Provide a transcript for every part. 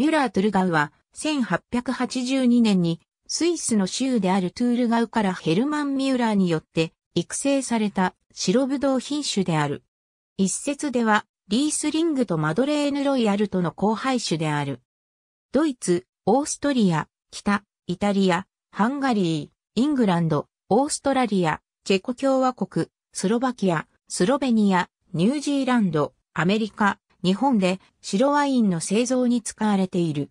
ミュラー・トゥルガウは、1882年に、スイスの州であるトゥールガウからヘルマン・ミュラーによって育成された白ぶどう品種である。一説では、リースリングとマドレーヌ・ロイヤルとの交配種である。ドイツ、オーストリア、北、イタリア、ハンガリー、イングランド、オーストラリア、チェコ共和国、スロバキア、スロベニア、ニュージーランド、アメリカ、日本で白ワインの製造に使われている。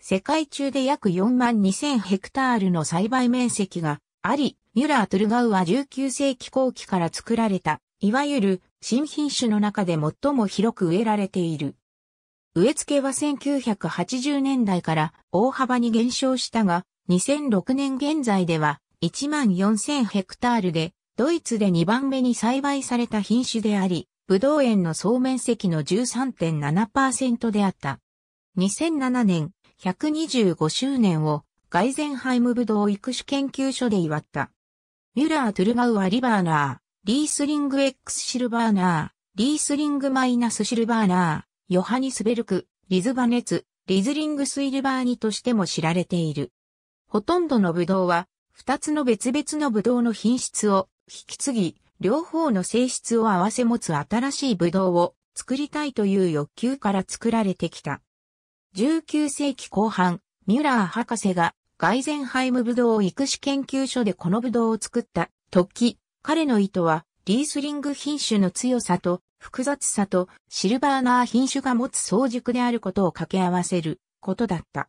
世界中で約4万2000ヘクタールの栽培面積があり、ミュラー・トゥルガウは19世紀後期から作られた、いわゆる新品種の中で最も広く植えられている。植え付けは1980年代から大幅に減少したが、2006年現在では1万4000ヘクタールで、ドイツで2番目に栽培された品種であり、武道園の総面積の13.7%であった。2007年、125周年をガイゼンハイム武道育種研究所で祝った。ミュラー・トゥルガウア・リバーナー、リースリング X シルバーナー、リースリングマイナスシルバーナー、ヨハニスベルク、リズバネツ、リズリングスイルバーニとしても知られている。ほとんどのブドウは、二つの別々のブドウの品質を引き継ぎ、両方の性質を併せ持つ新しいブドウを作りたいという欲求から作られてきた。19世紀後半、ミュラー博士がガイゼンハイムブドウ育種研究所でこのブドウを作った時、彼の意図はリースリング品種の強さと複雑さとシルバーナー品種が持つ早熟であることを掛け合わせることだった。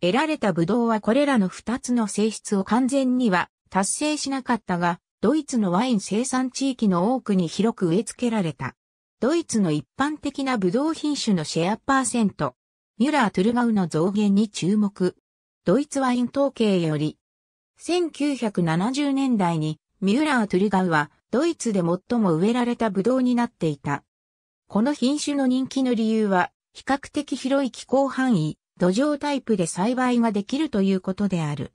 得られたブドウはこれらの2つの性質を完全には達成しなかったが、ドイツのワイン生産地域の多くに広く植え付けられた。ドイツの一般的なブドウ品種のシェアパーセント、ミュラー・トゥルガウの増減に注目。ドイツワイン統計より、1970年代にミュラー・トゥルガウはドイツで最も植えられたブドウになっていた。この品種の人気の理由は、比較的広い気候範囲、土壌タイプで栽培ができるということである。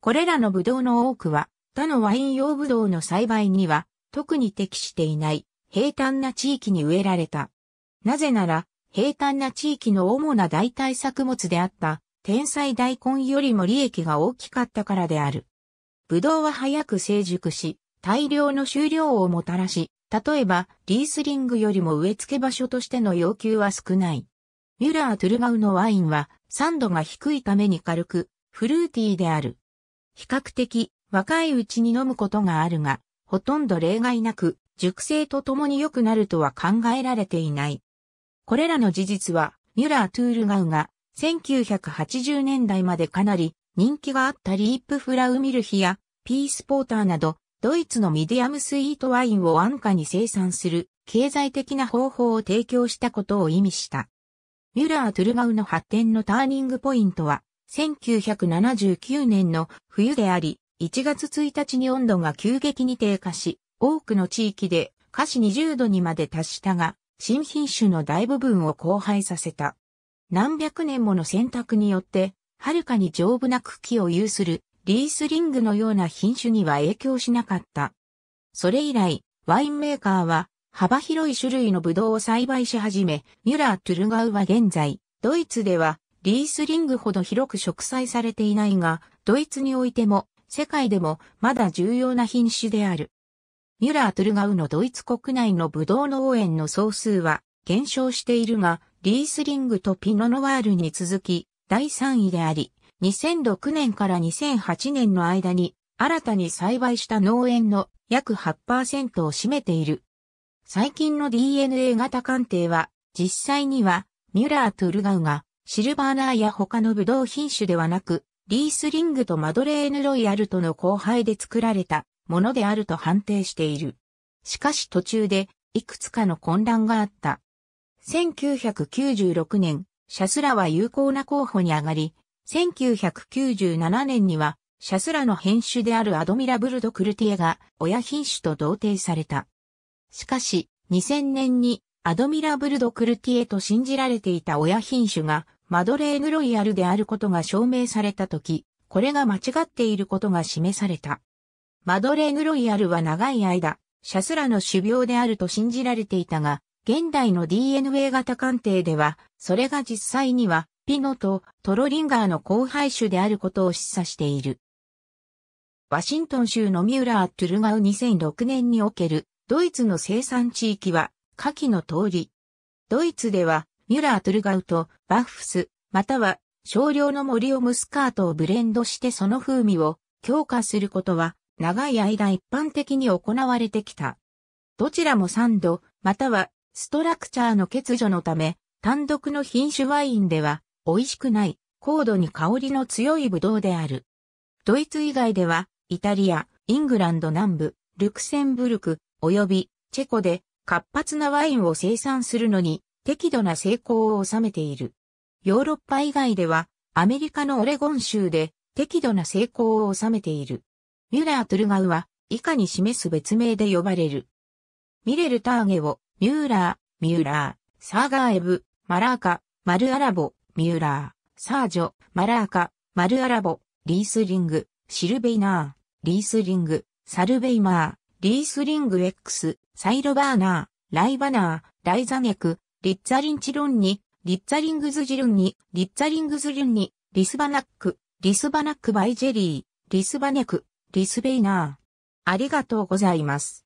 これらのブドウの多くは、他のワイン用ブドウの栽培には特に適していない平坦な地域に植えられた。なぜなら平坦な地域の主な代替作物であった天才大根よりも利益が大きかったからである。ブドウは早く成熟し、大量の収量をもたらし、例えばリースリングよりも植え付け場所としての要求は少ない。ミュラー・トゥルガウのワインは酸度が低いために軽く、フルーティーである。比較的若いうちに飲むことがあるが、ほとんど例外なく、熟成とともに良くなるとは考えられていない。これらの事実は、ミュラー・トゥールガウが、1980年代までかなり人気があったリープフラウミルヒやピースポーターなど、ドイツのミディアムスイートワインを安価に生産する経済的な方法を提供したことを意味した。ミュラー・トゥルガウの発展のターニングポイントは、1979年の冬であり、1月1日に温度が急激に低下し、多くの地域で華氏20度にまで達したが、新品種の大部分を荒廃させた。何百年もの選択によって、はるかに丈夫な茎を有するリースリングのような品種には影響しなかった。それ以来、ワインメーカーは幅広い種類のブドウを栽培し始め、ミュラー・トゥルガウは現在、ドイツではリースリングほど広く植栽されていないが、ドイツにおいても世界でもまだ重要な品種である。ミュラー・トゥルガウのドイツ国内のブドウ農園の総数は減少しているが、リースリングとピノノワールに続き第3位であり、2006年から2008年の間に新たに栽培した農園の約8%を占めている。最近の DNA 型鑑定は実際にはミュラー・トゥルガウがシルバーナーや他のブドウ品種ではなくリースリングとマドレーヌ・ロイヤルとの交配で作られたものであると判定している。しかし途中でいくつかの混乱があった。1996年、シャスラは有効な候補に上がり、1997年にはシャスラの編種であるアドミラブルド・クルティエが親品種と同定された。しかし、2000年にアドミラブルド・クルティエと信じられていた親品種がマドレーヌロイヤルであることが証明されたとき、これが間違っていることが示された。マドレーヌロイヤルは長い間、シャスラの種苗であると信じられていたが、現代の DNA 型鑑定では、それが実際には、ピノとトロリンガーの交配種であることを示唆している。ワシントン州のミューラー・トゥルガウ2006年におけるドイツの生産地域は下記の通り。ドイツではミュラートゥルガウとバッフス、または少量の森をムスカートをブレンドしてその風味を強化することは長い間一般的に行われてきた。どちらもサンド、またはストラクチャーの欠如のため、単独の品種ワインでは美味しくない高度に香りの強いブドウである。ドイツ以外では、イタリア、イングランド南部、ルクセンブルク、及びチェコで活発なワインを生産するのに適度な成功を収めている。ヨーロッパ以外では、アメリカのオレゴン州で適度な成功を収めている。ミュラー・トゥルガウは以下に示す別名で呼ばれる。ミレル・ターゲをミューラー、ミューラー、サーガーエブ、マラーカ、マルアラボ、ミューラー、サージョ、マラーカ、マルアラボ、リースリング、シルベイナー、リースリング、サルベイマー、リースリング X、サイロバーナー、ライバナー、ライザネク、リッツァリンチンに、リッツァリングズジルンに、リッツァリングズジルンに、リスバナック、リスバナックバイジェリー、リスバネク、リスベイナー。ありがとうございます。